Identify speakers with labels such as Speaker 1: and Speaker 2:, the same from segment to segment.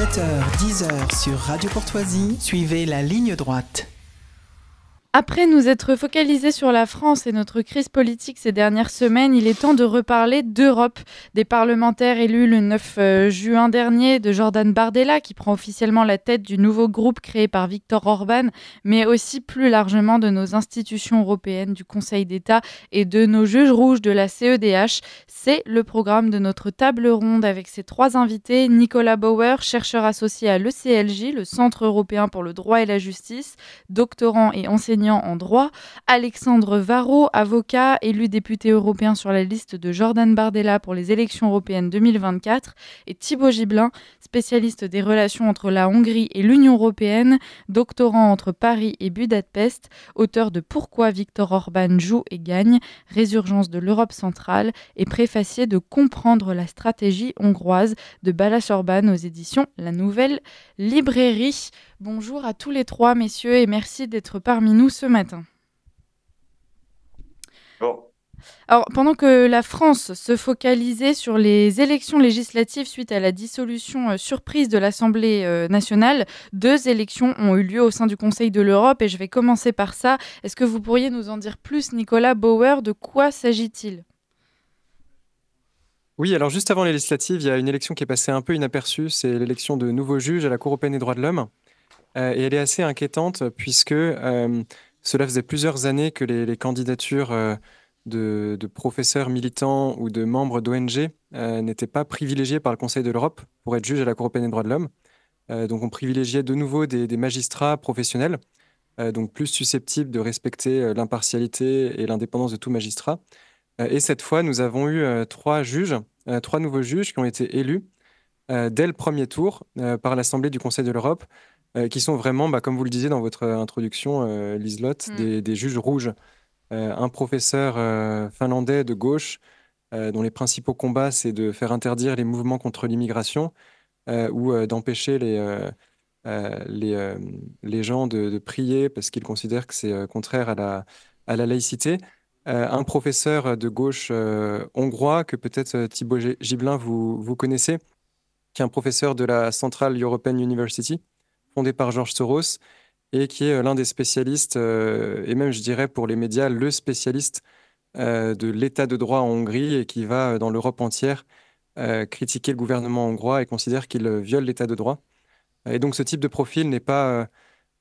Speaker 1: 7h, 10h sur Radio Courtoisie, suivez la ligne droite.
Speaker 2: Après nous être focalisés sur la France et notre crise politique ces dernières semaines, il est temps de reparler d'Europe. Des parlementaires élus le 9 euh, juin dernier, de Jordan Bardella, qui prend officiellement la tête du nouveau groupe créé par Viktor Orban, mais aussi plus largement de nos institutions européennes, du Conseil d'État et de nos juges rouges de la CEDH. C'est le programme de notre table ronde avec ses trois invités, Nicolas Bauer, chercheur associé à l'ECLJ, le Centre européen pour le droit et la justice, doctorant et enseignant en droit, Alexandre Varro, avocat, élu député européen sur la liste de Jordan Bardella pour les élections européennes 2024, et Thibaut Giblin, spécialiste des relations entre la Hongrie et l'Union européenne, doctorant entre Paris et Budapest, auteur de Pourquoi Viktor Orban joue et gagne, Résurgence de l'Europe centrale, et préfacier de Comprendre la stratégie hongroise de Balas Orban aux éditions La Nouvelle Librairie. Bonjour à tous les trois, messieurs, et merci d'être parmi nous ce matin. Bon. Alors, pendant que la France se focalisait sur les élections législatives suite à la dissolution euh, surprise de l'Assemblée euh, nationale, deux élections ont eu lieu au sein du Conseil de l'Europe et je vais commencer par ça. Est-ce que vous pourriez nous en dire plus, Nicolas Bauer, de quoi s'agit-il
Speaker 1: oui, alors juste avant les législatives, il y a une élection qui est passée un peu inaperçue, c'est l'élection de nouveaux juges à la Cour européenne des droits de l'homme. Euh, et elle est assez inquiétante puisque euh, cela faisait plusieurs années que les, candidatures euh, de, professeurs militants ou de membres d'ONG n'étaient pas privilégiées par le Conseil de l'Europe pour être juge à la Cour européenne des droits de l'homme. donc on privilégiait de nouveau des, des magistrats professionnels, donc plus susceptibles de respecter l'impartialité et l'indépendance de tout magistrat. et cette fois, nous avons eu trois juges, trois nouveaux juges qui ont été élus dès le premier tour par l'Assemblée du Conseil de l'Europe euh, qui sont vraiment, bah, comme vous le disiez dans votre euh, introduction, euh, mm. des, juges rouges. Euh, un professeur finlandais de gauche, dont les principaux combats, c'est de faire interdire les mouvements contre l'immigration ou d'empêcher les, les, gens de, prier parce qu'ils considèrent que c'est contraire à la, à la laïcité. un professeur de gauche hongrois que peut-être Thibaut Gibelin vous, vous, connaissez, qui est un professeur de la Central European University, fondé par Georges Soros et qui est euh, l'un des spécialistes, euh, et même je dirais pour les médias, le spécialiste euh, de l'état de droit en Hongrie et qui va dans l'Europe entière critiquer le gouvernement hongrois et considère qu'il viole l'état de droit. Et donc ce type de profil n'est pas...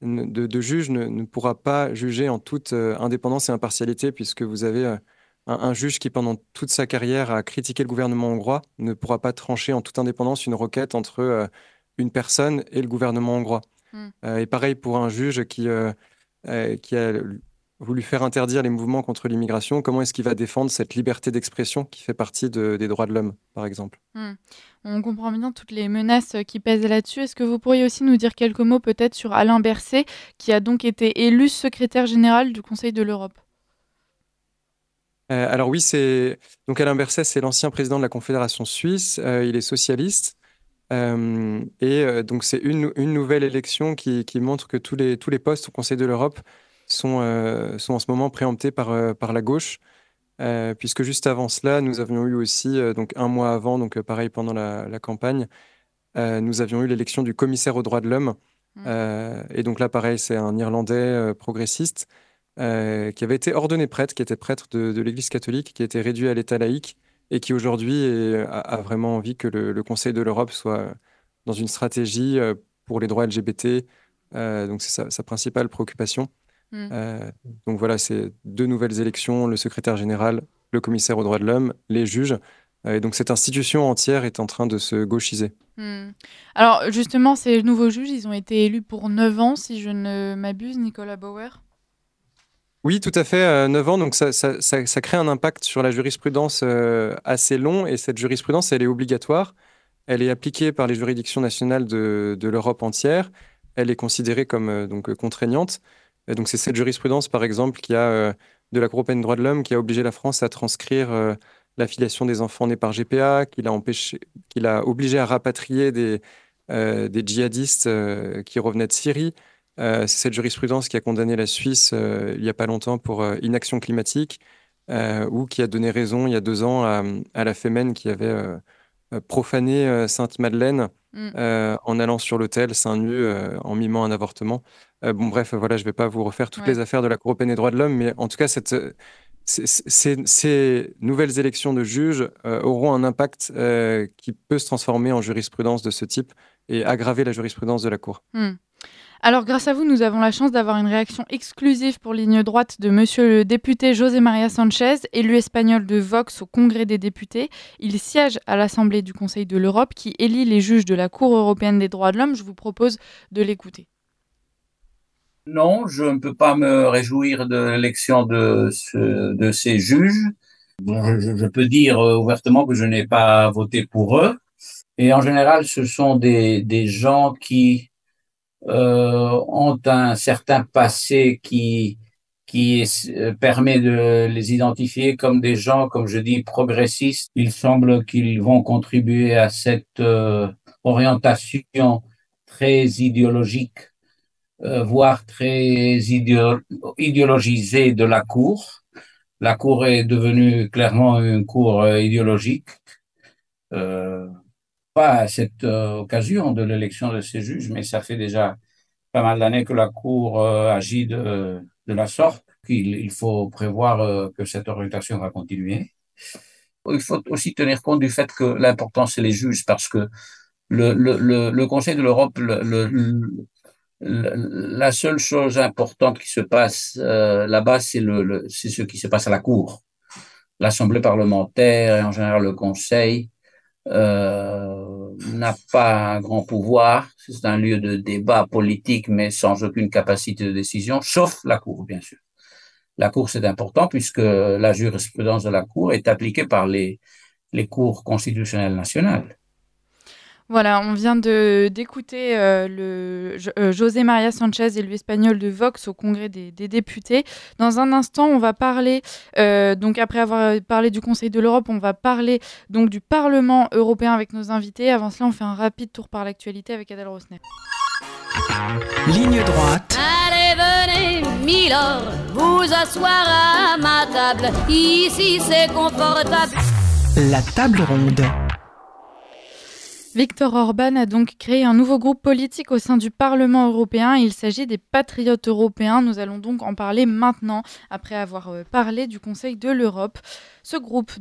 Speaker 1: De, juge ne, pourra pas juger en toute indépendance et impartialité, puisque vous avez un, juge qui, pendant toute sa carrière, a critiqué le gouvernement hongrois, ne pourra pas trancher en toute indépendance une requête entre une personne et le gouvernement hongrois. Hmm. Euh, et pareil pour un juge euh, euh, qui, a voulu faire interdire les mouvements contre l'immigration, comment est-ce qu'il va défendre cette liberté d'expression qui fait partie des droits de l'homme, par exemple
Speaker 2: hmm. On comprend bien toutes les menaces qui pèsent là-dessus. Est-ce que vous pourriez aussi nous dire quelques mots peut-être sur Alain Berset, qui a donc été élu secrétaire général du Conseil de l'Europe
Speaker 1: alors oui, c'est donc Alain Berset, c'est l'ancien président de la Confédération suisse. il est socialiste euh, et euh, donc, c'est une, une, nouvelle élection qui, qui, montre que tous les, tous les postes au Conseil de l'Europe sont, euh, sont en ce moment préemptés par, par la gauche, puisque juste avant cela, nous avions eu aussi, donc un mois avant, donc pareil pendant la, campagne, nous avions eu l'élection du commissaire aux droits de l'homme. Mmh. et donc là, pareil, c'est un Irlandais progressiste qui avait été ordonné prêtre, qui était prêtre de, de l'Église catholique, qui était réduit à l'état laïque et qui aujourd'hui a, vraiment envie que le, Conseil de l'Europe soit dans une stratégie euh, pour les droits LGBT. Euh, donc c'est sa, principale préoccupation. Mmh. Euh, donc voilà, c'est deux nouvelles élections, le secrétaire général, le commissaire aux droits de l'homme, les juges. et donc cette institution entière est en train de se gauchiser.
Speaker 2: Mmh. Alors justement, ces nouveaux juges, ils ont été élus pour neuf ans, si je ne m'abuse, Nicolas Bauer.
Speaker 1: Oui, tout à fait. 9 euh, ans, donc ça, crée un impact sur la jurisprudence euh, assez long. Et cette jurisprudence, elle est obligatoire. Elle est appliquée par les juridictions nationales de, l'Europe entière. Elle est considérée comme euh, donc contraignante. donc c'est cette jurisprudence, par exemple, qui a de la Cour européenne des droits de l'homme, qui a obligé la France à transcrire la filiation des enfants nés par GPA, qui l'a empêché, qui obligé à rapatrier des djihadistes qui revenaient de Syrie. Euh, cette jurisprudence qui a condamné la Suisse euh, il n'y a pas longtemps pour euh, inaction climatique, ou qui a donné raison il y a deux ans à, la Femen qui avait profané Sainte-Madeleine mm. en allant sur l'hôtel Saint-Nu en mimant un avortement. bon, bref, voilà, je ne vais pas vous refaire toutes les affaires de la Cour européenne des droits de l'homme, mais en tout cas, Ces, nouvelles élections de juges auront un impact qui peut se transformer en jurisprudence de ce type et aggraver la jurisprudence de la Cour.
Speaker 2: Mm. Alors, grâce à vous, nous avons la chance d'avoir une réaction exclusive pour ligne droite de monsieur le député José María Sanchez, élu espagnol de Vox au Congrès des députés. Il siège à l'Assemblée du Conseil de l'Europe qui élit les juges de la Cour européenne des droits de l'homme. Je vous propose de l'écouter.
Speaker 3: Non, je ne peux pas me réjouir de l'élection de, ce, de ces juges. je, peux dire euh, ouvertement que je n'ai pas voté pour eux. Et en général, ce sont des gens qui euh, ont un certain passé qui qui euh, permet de les identifier comme des gens, comme je dis, progressistes. Il semble qu'ils vont contribuer à cette euh, orientation très idéologique, voire très idéologisée de la Cour. La Cour est devenue clairement une Cour idéologique. Euh, à cette euh, occasion de l'élection de ces juges, mais ça fait déjà pas mal d'années que la Cour euh, agit de, la sorte, qu'il il faut prévoir euh, que cette orientation va continuer. Il faut aussi tenir compte du fait que l'important, c'est les juges, parce que le, Conseil de l'Europe, le, la seule chose importante qui se passe là-bas, c'est ce qui se passe à la Cour. L'Assemblée parlementaire et en général le Conseil euh, n'a pas un grand pouvoir, c'est un lieu de débat politique, mais sans aucune capacité de décision, sauf la Cour, bien sûr. La Cour, c'est important puisque la jurisprudence de la Cour est appliquée par les, les cours constitutionnelles nationales.
Speaker 2: Voilà, on vient d'écouter euh, le euh, José Maria Sanchez, et espagnol de Vox au Congrès des, députés. Dans un instant, on va parler, euh, donc après avoir parlé du Conseil de l'Europe, on va parler donc du Parlement européen avec nos invités. Avant cela, on fait un rapide tour par l'actualité avec Adèle Rosner.
Speaker 1: Ligne droite.
Speaker 2: Allez, venez, Milord, vous asseoir à ma table.
Speaker 3: Ici, c'est confortable.
Speaker 1: La table ronde.
Speaker 2: Viktor Orban a donc créé un nouveau groupe politique au sein du Parlement européen. Il s'agit des Patriotes européens. Nous allons donc en parler maintenant, après avoir euh, parlé du Conseil de l'Europe. Ce groupe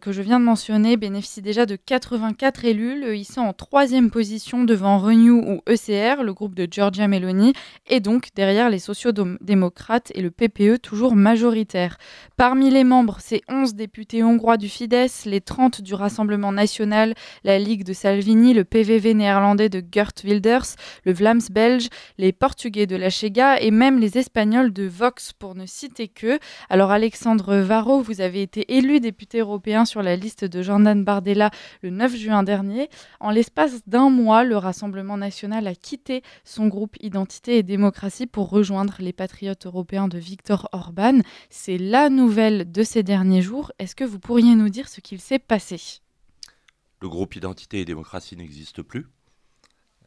Speaker 2: que je viens de mentionner bénéficie déjà de 84 élus, le hissant en troisième position devant Renew ou ECR, le groupe de Georgia Meloni, et donc derrière les sociodémocrates et le PPE toujours majoritaire. Parmi les membres, c'est 11 députés hongrois du Fidesz, les 30 du Rassemblement national, la Ligue de Salvador le PVV néerlandais de Gert Wilders, le Vlaams belge, les Portugais de la Chega et même les Espagnols de Vox, pour ne citer que. Alors Alexandre Varro, vous avez été élu député européen sur la liste de Jordan Bardella le 9 juin dernier. En l'espace d'un mois, le Rassemblement national a quitté son groupe Identité et démocratie pour rejoindre les patriotes européens de Viktor Orban. C'est la nouvelle de ces derniers jours. Est-ce que vous pourriez nous dire ce qu'il s'est passé
Speaker 4: le groupe Identité et démocratie n'existe plus.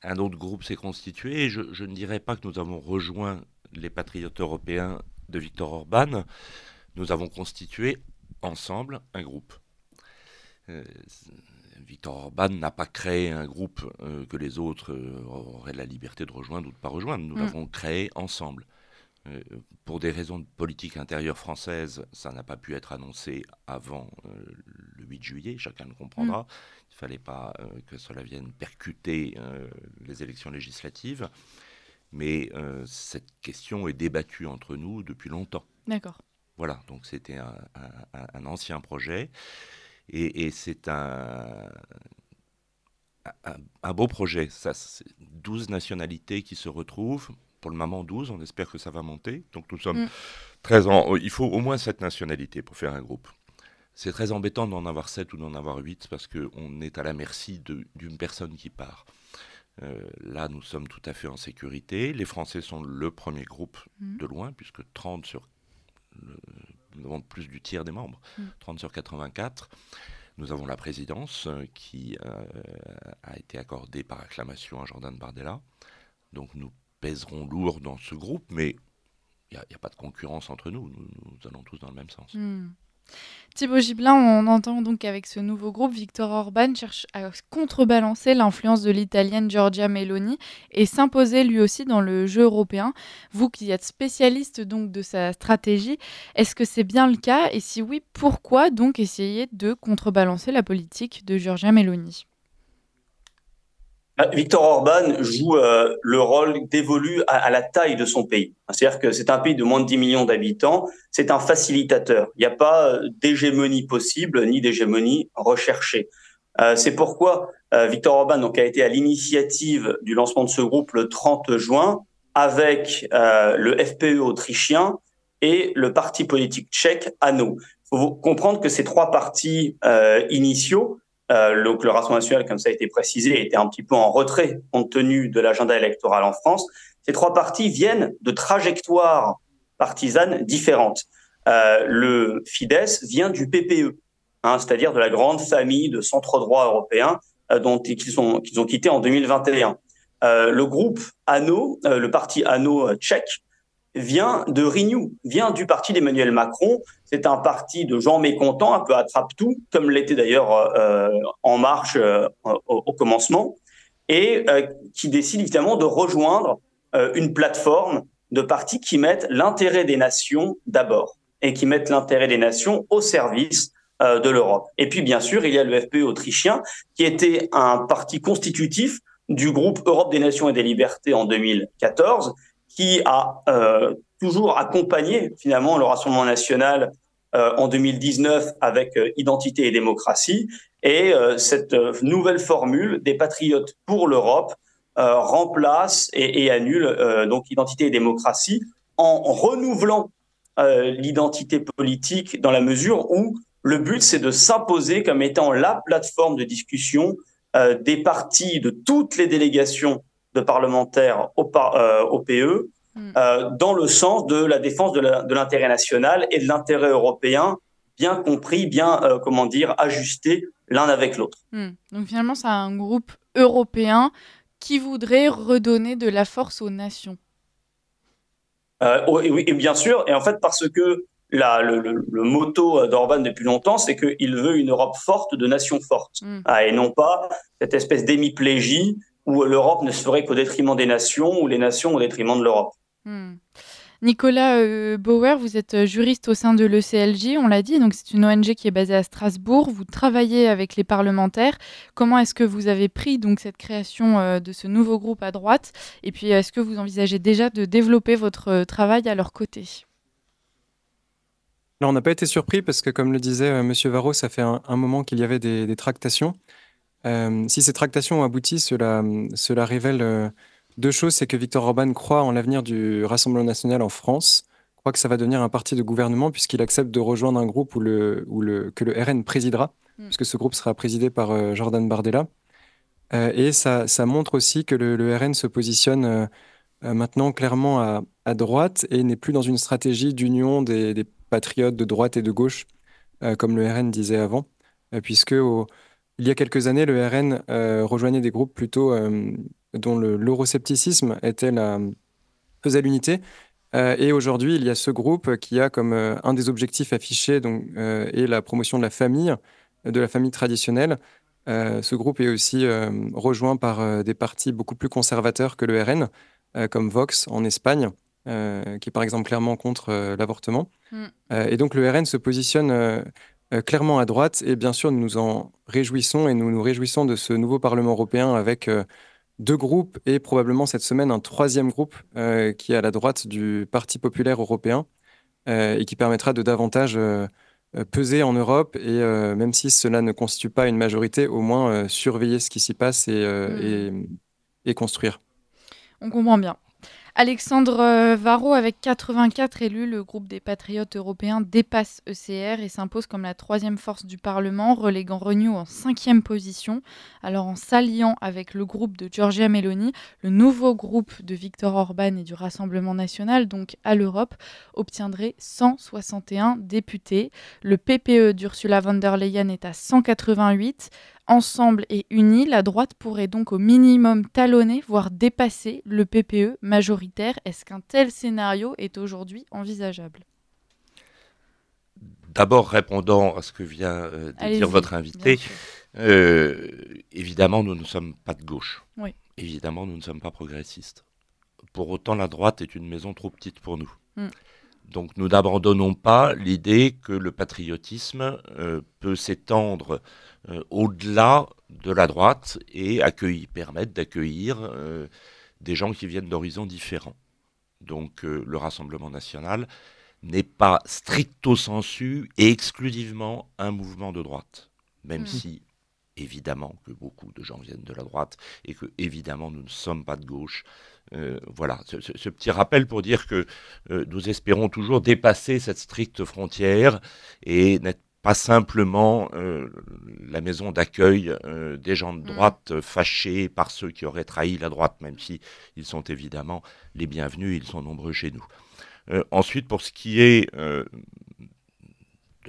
Speaker 4: Un autre groupe s'est constitué je, ne dirais pas que nous avons rejoint les patriotes européens de Viktor Orban. Nous avons constitué ensemble un groupe. Euh, Victor Orban n'a pas créé un groupe euh, que les autres euh, auraient la liberté de rejoindre ou de ne pas rejoindre. Nous mm. l'avons créé ensemble. pour des raisons de politique intérieure française, ça n'a pas pu être annoncé avant le 8 juillet, chacun le comprendra. Mm. Il fallait pas euh, que cela vienne percuter euh, les élections législatives. Mais euh, cette question est débattue entre nous depuis longtemps. D'accord. Voilà, donc c'était un, ancien projet. Et, c'est un, beau projet. Ça, 12 nationalités qui se retrouvent. Pour le moment, 12. On espère que ça va monter. Donc nous sommes 13 mm. ans. Il faut au moins 7 nationalités pour faire un groupe. C'est très embêtant d'en avoir 7 ou d'en avoir 8 parce qu'on est à la merci d'une personne qui part. Euh, là, nous sommes tout à fait en sécurité. Les Français sont le premier groupe mm. de loin, puisque 30 sur. nous avons plus du tiers des membres, 30 mm. sur 84. Nous avons la présidence euh, qui euh, a été accordée par acclamation à Jordan Bardella. Donc nous pèserons lourd dans ce groupe, mais il n'y a, pas de concurrence entre nous. nous. allons tous dans le même sens. Mm.
Speaker 2: Thibaut Giblin, on entend donc avec ce nouveau groupe, Victor Orban cherche à contrebalancer l'influence de l'italienne Giorgia Meloni et s'imposer lui aussi dans le jeu européen. Vous qui êtes spécialiste donc de sa stratégie, est-ce que c'est bien le cas Et si oui, pourquoi donc essayer de contrebalancer la politique de Giorgia Meloni
Speaker 5: ah, Victor Orban joue euh, le rôle dévolu à, la taille de son pays. C'est-à-dire que c'est un pays de moins de 10 millions d'habitants, c'est un facilitateur. Il n'y a pas euh, d'hégémonie possible ni d'hégémonie recherchée. Euh, c'est pourquoi Victor Orban donc, a été à l'initiative du lancement de ce groupe le 30 juin avec le FPE autrichien et le parti politique tchèque ANO. Il faut comprendre que ces trois partis initiaux euh, donc le Rassemblement national, comme ça a été précisé, était un petit peu en retrait compte tenu de l'agenda électoral en France. Ces trois partis viennent de trajectoires partisanes différentes. Euh, le Fidesz vient du PPE, hein, c'est-à-dire de la grande famille de centre droit européen euh, dont qu'ils ont, qu'ils ont quitté en 2021. Euh, le groupe ANO, euh, le parti ANO tchèque, vient de Renew, vient du parti d'Emmanuel Macron. C'est un parti de gens mécontents, un peu attrape-tout, comme l'était d'ailleurs euh, En Marche euh, au, commencement, et euh, qui décide évidemment de rejoindre une plateforme de partis qui mettent l'intérêt des nations d'abord et qui mettent l'intérêt des nations au service de l'Europe. Et puis bien sûr, il y a le FPE autrichien, qui était un parti constitutif du groupe Europe des Nations et des Libertés en 2014, qui a euh, toujours accompagné finalement le Rassemblement national euh, en 2019 avec euh, Identité et démocratie. Et cette nouvelle formule des patriotes pour l'Europe remplace et, et annule donc Identité et démocratie en renouvelant l'identité politique dans la mesure où le but c'est de s'imposer comme étant la plateforme de discussion des partis de toutes les délégations de parlementaires au, PE euh, hmm. euh, dans le sens de la défense de l'intérêt national et de l'intérêt européen, bien compris, bien, euh, comment dire, ajusté l'un avec l'autre.
Speaker 2: Hmm. Donc finalement, c'est un groupe européen qui voudrait redonner de la force aux nations.
Speaker 5: oui, et, bien sûr, et en fait parce que le, motto d'Orban depuis longtemps, c'est qu'il veut une Europe forte de nations fortes, hmm. ah, et non pas cette espèce d'hémiplégie où l'Europe ne serait qu'au détriment des nations ou les nations au détriment de l'Europe.
Speaker 2: Hmm. Nicolas euh, Bauer, vous êtes euh, juriste au sein de l'ECLJ, on l'a dit, donc c'est une ONG qui est basée à Strasbourg. Vous travaillez avec les parlementaires. Comment est-ce que vous avez pris donc cette création euh, de ce nouveau groupe à droite Et puis est-ce que vous envisagez déjà de développer votre travail à leur côté
Speaker 1: on n'a pas été surpris parce que, comme le disait Monsieur M. Varro, ça fait un, moment qu'il y avait des tractations. Euh, si ces tractations ont abouti, cela, cela révèle euh, deux choses. C'est que Victor Orban croit en l'avenir du Rassemblement national en France, croit que ça va devenir un parti de gouvernement puisqu'il accepte de rejoindre un groupe où le, que le RN présidera, hmm. puisque ce groupe sera présidé par euh, Jordan Bardella. et ça, montre aussi que le, RN se positionne maintenant clairement à, droite et n'est plus dans une stratégie d'union des, des, patriotes de droite et de gauche, comme le RN disait avant, puisque... Au, il y a quelques années, le RN euh, rejoignait des groupes plutôt euh, dont l'euroscepticisme faisait l'unité. Euh, et aujourd'hui, il y a ce groupe qui a comme un des objectifs affichés donc, la promotion de la famille, de la famille traditionnelle. ce groupe est aussi rejoint par des partis beaucoup plus conservateurs que le RN, comme Vox en Espagne, qui est par exemple clairement contre l'avortement. Mm. et donc le RN se positionne euh, clairement à droite. Et bien sûr, nous nous en réjouissons et nous nous réjouissons de ce nouveau Parlement européen avec euh, deux groupes et probablement cette semaine un troisième groupe euh, qui est à la droite du Parti populaire européen et qui permettra de davantage peser en Europe et même si cela ne constitue pas une majorité, au moins surveiller ce qui s'y passe et, mmh. et construire.
Speaker 2: On comprend bien. Alexandre euh, Varro, avec 84 élus, le groupe des patriotes européens dépasse ECR et s'impose comme la troisième force du Parlement, reléguant Renew en cinquième position. Alors en s'alliant avec le groupe de Giorgia Meloni, le nouveau groupe de Victor Orban et du Rassemblement national, donc à l'Europe, obtiendrait 161 députés. Le PPE d'Ursula von der Leyen est à 188. Ensemble et unis, la droite pourrait donc au minimum talonner, voire dépasser le PPE majoritaire. Est-ce qu'un tel scénario est aujourd'hui envisageable
Speaker 4: D'abord, répondant à ce que vient euh, de dire votre invité, euh, évidemment, nous ne sommes pas de gauche. Évidemment, nous ne sommes pas progressistes. Pour autant, la droite est une maison trop petite pour nous. Hmm. Donc nous n'abandonnons pas l'idée que le patriotisme euh, peut s'étendre euh, au-delà de la droite et permettent d'accueillir euh, des gens qui viennent d'horizons différents. Donc euh, le Rassemblement national n'est pas stricto sensu et exclusivement un mouvement de droite, même mmh. si évidemment que beaucoup de gens viennent de la droite et que évidemment nous ne sommes pas de gauche. voilà, ce, petit rappel pour dire que nous espérons toujours dépasser cette stricte frontière et n'être pas simplement euh, la maison d'accueil euh, des gens de mmh. droite euh, fâchés par ceux qui auraient trahi la droite, même si ils sont évidemment les bienvenus, ils sont nombreux chez nous. ensuite, pour ce qui est de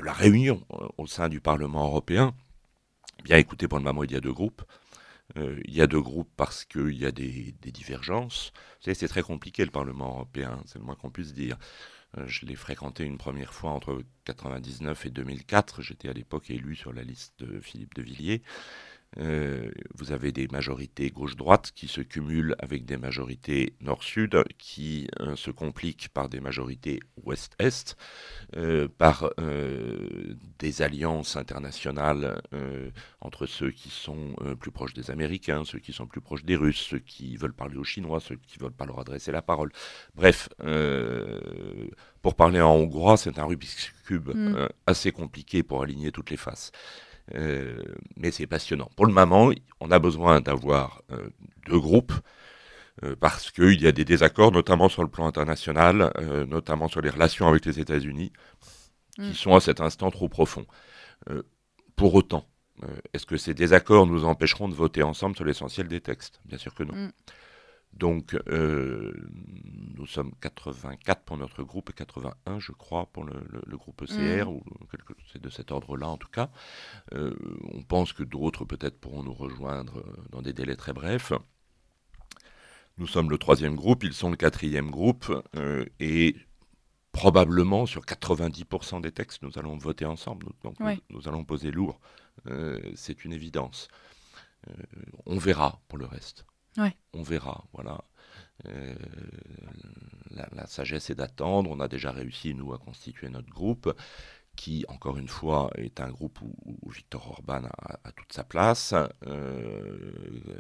Speaker 4: la réunion au sein du Parlement européen, eh bien écoutez, pour le moment, il y a deux groupes. il y a deux groupes parce qu'il y a des, des divergences. Vous savez, c'est très compliqué le Parlement européen, c'est le moins qu'on puisse dire. Euh, je l'ai fréquenté une première fois entre 1999 et 2004. J'étais à l'époque élu sur la liste de Philippe de Villiers. Euh, vous avez des majorités gauche-droite qui se cumulent avec des majorités nord-sud, hein, qui euh, se compliquent par des majorités ouest-est, par des alliances internationales entre ceux qui sont plus proches des Américains, ceux qui sont plus proches des Russes, ceux qui veulent parler aux Chinois, ceux qui veulent pas leur adresser la parole. Bref, pour parler en hongrois, c'est un Rubik's Cube mm. euh, assez compliqué pour aligner toutes les faces. Euh, mais c'est passionnant. Pour le moment, on a besoin d'avoir euh, deux groupes parce qu'il y a des désaccords, notamment sur le plan international, notamment sur les relations avec les États-Unis, qui mm. sont à cet instant trop profonds. pour autant, est-ce que ces désaccords nous empêcheront de voter ensemble sur l'essentiel des textes Bien sûr que non. Mm. Donc, euh, nous sommes 84 pour notre groupe et 81, je crois, pour le, groupe ECR, mm. ou quelque c'est de cet ordre-là en tout cas. Euh, on pense que d'autres peut-être pourront nous rejoindre euh, dans des délais très brefs. Nous sommes le troisième groupe, ils sont le quatrième groupe, et probablement sur 90% des textes, nous allons voter ensemble. Donc, nous, allons poser lourd. c'est une évidence. on verra pour le reste. On verra, voilà. Euh, la, sagesse est d'attendre. On a déjà réussi, nous, à constituer notre groupe, qui, encore une fois, est un groupe où, Victor Orban a, toute sa place. Euh,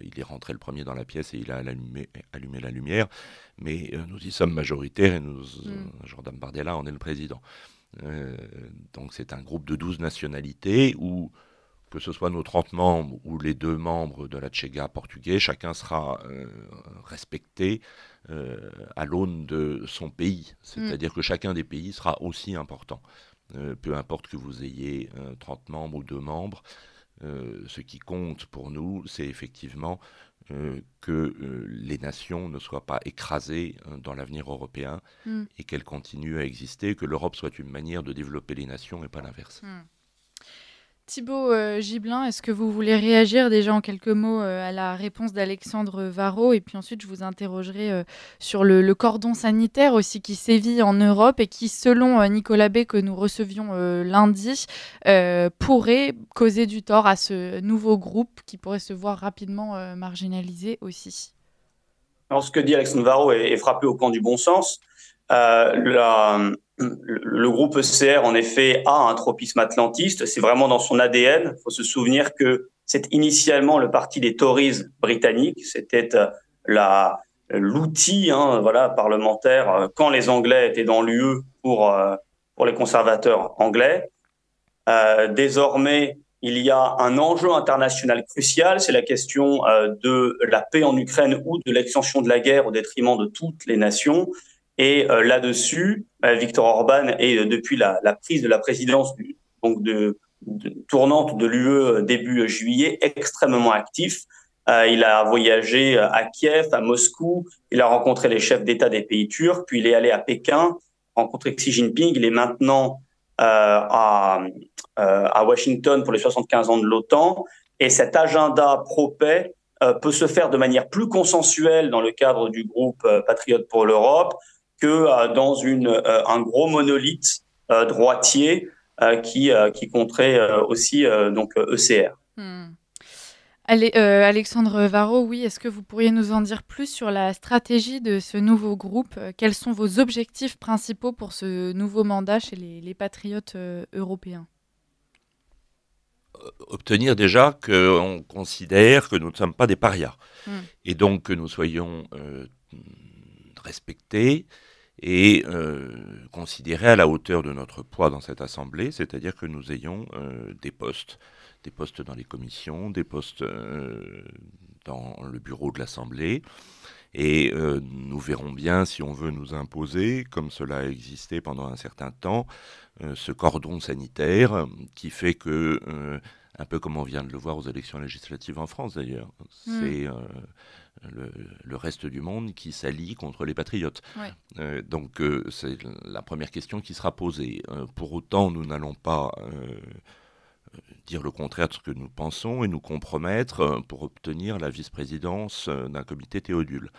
Speaker 4: il est rentré le premier dans la pièce et il a allumé, allumé la lumière. Mais euh, nous y sommes majoritaires et nous, mm. jean Jordan Bardella en est le président. donc c'est un groupe de 12 nationalités où que ce soit nos 30 membres ou les deux membres de la Tchega portugais, chacun sera euh, respecté euh, à l'aune de son pays. C'est-à-dire mm. que chacun des pays sera aussi important. Euh, peu importe que vous ayez 30 membres ou deux membres, ce qui compte pour nous, c'est effectivement que les nations ne soient pas écrasées dans l'avenir européen mm. et qu'elles continuent à exister, que l'Europe soit une manière de développer les nations et pas l'inverse. Mm.
Speaker 2: Thibaut Giblin, euh, Gibelin, est-ce que vous voulez réagir déjà en quelques mots euh, à la réponse d'Alexandre Varro Et puis ensuite, je vous interrogerai euh, sur le, cordon sanitaire aussi qui sévit en Europe et qui, selon Nicolas B, que nous recevions lundi, pourrait causer du tort à ce nouveau groupe qui pourrait se voir rapidement marginalisé aussi.
Speaker 5: Alors, ce que dit Alexandre Varro est, frappé au camp du bon sens. La le groupe ECR, en effet, a un tropisme atlantiste. C'est vraiment dans son ADN. Il faut se souvenir que c'est initialement le parti des Tories britanniques. C'était euh, l'outil hein, voilà, parlementaire euh, quand les Anglais étaient dans l'UE pour, euh, pour les conservateurs anglais. désormais, il y a un enjeu international crucial, c'est la question de la paix en Ukraine ou de l'extension de la guerre au détriment de toutes les nations. Et euh, là-dessus, euh, Victor Orban est euh, depuis la, prise de la présidence donc de, tournante de l'UE début juillet extrêmement actif. il a voyagé à Kiev, à Moscou, il a rencontré les chefs d'État des pays turcs, puis il est allé à Pékin, rencontré Xi Jinping, il est maintenant à, à, Washington pour les 75 ans de l'OTAN. Et cet agenda pro-paix peut se faire de manière plus consensuelle dans le cadre du groupe Patriotes pour l'Europe, que euh, dans euh, un gros monolithe euh, droitier qui, qui compterait aussi donc ECR.
Speaker 2: E hmm. Alexandre Varro, oui, est-ce que vous pourriez nous en dire plus sur la stratégie de ce nouveau groupe Quels sont vos objectifs principaux pour ce nouveau mandat chez les, patriotes européens
Speaker 4: Obtenir déjà qu'on considère que nous ne sommes pas des parias hmm. et donc que nous soyons respectés, et considérer euh, considéré à la hauteur de notre poids dans cette Assemblée, c'est-à-dire que nous ayons euh, des postes, des postes dans les commissions, des postes euh, dans le bureau de l'Assemblée. Et nous verrons bien si on veut nous imposer, comme cela a existé pendant un certain temps, ce cordon sanitaire qui fait que un peu comme on vient de le voir aux élections législatives en France d'ailleurs. Mm. C'est euh, le, reste du monde qui s'allie contre les patriotes. Euh, donc euh, c'est la première question qui sera posée. pour autant, nous n'allons pas dire le contraire de ce que nous pensons et nous compromettre pour obtenir la vice-présidence d'un comité théodule.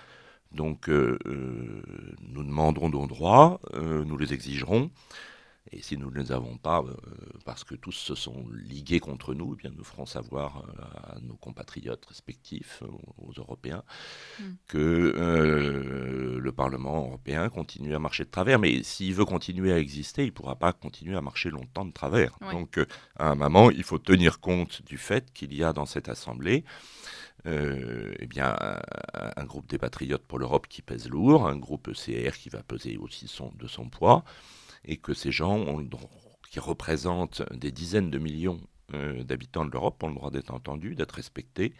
Speaker 4: Donc nous demanderons nos droits, nous les exigerons. Et si nous ne les avons pas, euh, parce que tous se sont ligués contre nous, eh bien nous ferons savoir euh, à nos compatriotes respectifs, euh, aux Européens, hmm. que le Parlement européen continue à marcher de travers. Mais s'il veut continuer à exister, il ne pourra pas continuer à marcher longtemps de travers. Donc, à un moment, il faut tenir compte du fait qu'il y a dans cette Assemblée eh bien, un, groupe des patriotes pour l'Europe qui pèse lourd, un groupe ECR qui va peser aussi de son poids, et que ces gens qui représentent des dizaines de millions euh, d'habitants de l'Europe ont le droit d'être entendus, d'être respectés.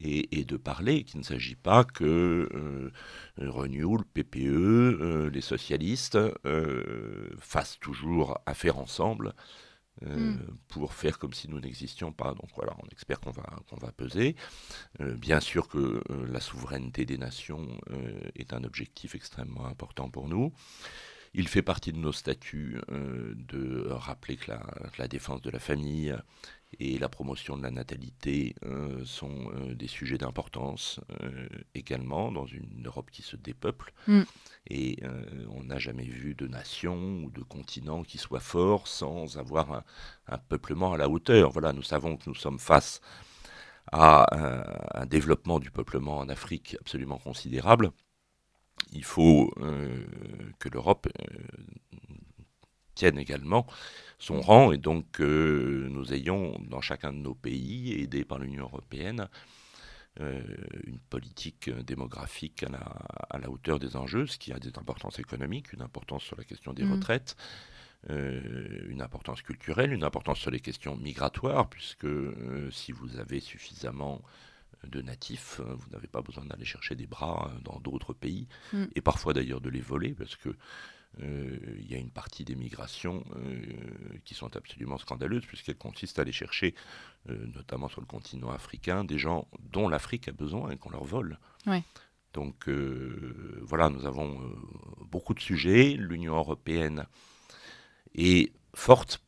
Speaker 4: Et, de parler, qu'il ne s'agit pas que euh, euh, Renew, le PPE, les socialistes fassent toujours affaire ensemble hmm. pour faire comme si nous n'existions pas. Donc voilà, on espère qu'on va peser. bien sûr que la souveraineté des nations est un objectif extrêmement important pour nous. Il fait partie de nos statuts euh, de rappeler que la, défense de la famille et la promotion de la natalité euh, sont euh, des sujets d'importance également dans une Europe qui se dépeuple. Mm. Et on n'a jamais vu de nation ou de continent qui soit fort sans avoir un, peuplement à la hauteur. Voilà, nous savons que nous sommes face à un développement du peuplement en Afrique absolument considérable il faut euh, que l'Europe euh, tienne également son rang et donc que euh, nous ayons dans chacun de nos pays, aidés par l'Union européenne, une politique démographique à la, hauteur des enjeux, ce qui a des importances économiques, une importance sur la question des mm. retraites, une importance culturelle, une importance sur les questions migratoires, puisque si vous avez suffisamment de natifs. Hein, vous n'avez pas besoin d'aller chercher des bras hein, dans d'autres pays, hmm. et parfois d'ailleurs de les voler, parce que euh, il y a une partie des migrations euh, qui sont absolument scandaleuses, puisqu'elles consistent à aller chercher, euh, notamment sur le continent africain, des gens dont l'Afrique a besoin et qu'on leur vole. Donc voilà, nous avons beaucoup de sujets. L'Union européenne est forte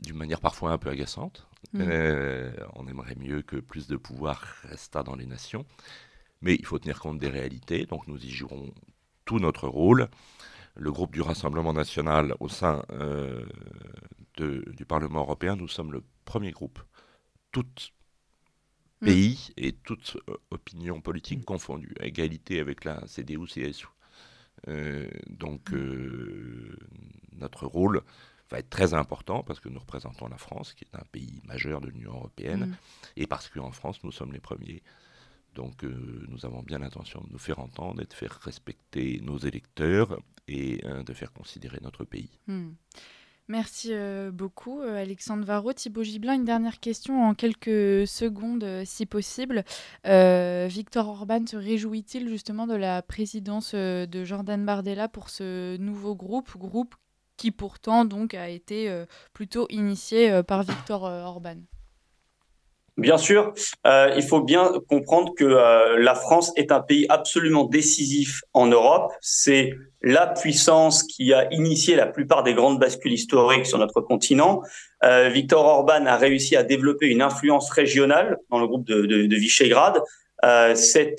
Speaker 4: d'une manière parfois un peu agaçante, Mm. Euh, on aimerait mieux que plus de pouvoir restât dans les nations. Mais il faut tenir compte des réalités, donc nous y jouerons tout notre rôle. Le groupe du Rassemblement national au sein euh, du Parlement européen, nous sommes le premier groupe, tout mm. pays et toute euh, opinions opinion politique confondue, à égalité avec la CDU-CSU. donc mm. notre rôle, va être très important parce que nous représentons la France, qui est un pays majeur de l'Union européenne, mm. et parce qu'en France, nous sommes les premiers. Donc euh, nous avons bien l'intention de nous faire entendre et de faire respecter nos électeurs et euh, de faire considérer notre pays.
Speaker 2: Mm. Merci euh, beaucoup Alexandre Varro. Thibault Giblin, une dernière question en quelques secondes si possible. Victor Orban se réjouit-il justement de la présidence de Jordan Bardella pour ce nouveau groupe, groupe qui pourtant donc a été euh, plutôt initié euh, par Victor euh, Orban.
Speaker 5: Bien sûr, il faut bien comprendre que la France est un pays absolument décisif en Europe. C'est la puissance qui a initié la plupart des grandes bascules historiques sur notre continent. Victor Orban a réussi à développer une influence régionale dans le groupe de, de, de C'est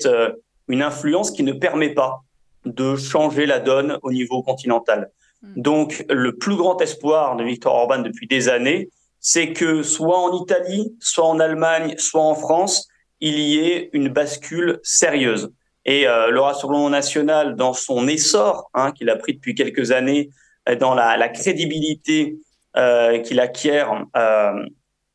Speaker 5: une influence qui ne permet pas de changer la donne au niveau continental. Mm. Donc, le plus grand espoir de Victor Orban depuis des années, c'est que soit en Italie, soit en Allemagne, soit en France, il y ait une bascule sérieuse. Et euh, le Rassemblement national, dans son essor hein, qu'il a pris depuis quelques années, euh, dans la, crédibilité euh, qu'il acquiert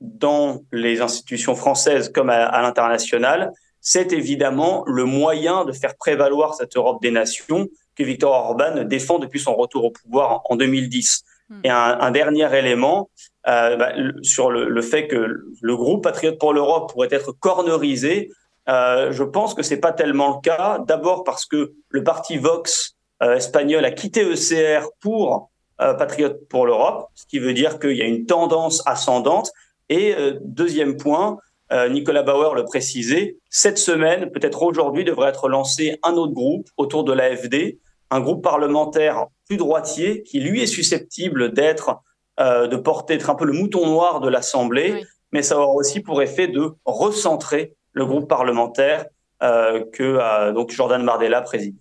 Speaker 5: dans les institutions françaises comme à l'international, c'est évidemment le moyen de faire prévaloir cette Europe des nations que Victor Orban défend depuis son retour au pouvoir en 2010. Hmm. Et un, un dernier élément euh, bah, sur le, le, fait que le groupe Patriote pour l'Europe pourrait être cornerisé, euh, je pense que c'est pas tellement le cas. D'abord parce que le parti Vox euh, espagnol a quitté ECR pour euh, Patriote pour l'Europe, ce qui veut dire qu'il y a une tendance ascendante. Et euh, deuxième point, Nicolas Bauer le précisait, cette semaine, peut-être aujourd'hui, devrait être lancé un autre groupe autour de l'AFD un groupe parlementaire plus droitier qui, lui, est susceptible d'être, euh, de porter, un peu le mouton noir de l'Assemblée, mais ça aura aussi pour effet de recentrer le groupe parlementaire euh, que euh, donc Jordan Bardella préside.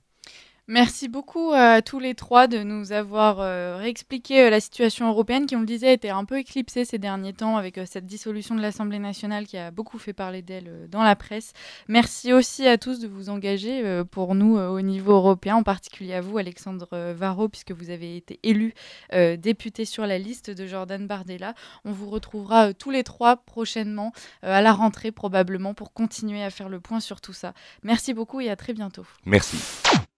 Speaker 2: Merci beaucoup à tous les trois de nous avoir euh, réexpliqué euh, la situation européenne qui, on le disait, était un peu éclipsée ces derniers temps avec euh, cette dissolution de l'Assemblée nationale qui a beaucoup fait parler d'elle dans la presse. Merci aussi à tous de vous engager pour nous au niveau européen, en particulier à vous, Alexandre Varro, puisque vous avez été élu député sur la liste de Jordan Bardella. On vous retrouvera tous les trois prochainement, à la rentrée probablement, pour continuer à faire le point sur tout ça. Merci beaucoup et à très bientôt.
Speaker 3: Merci.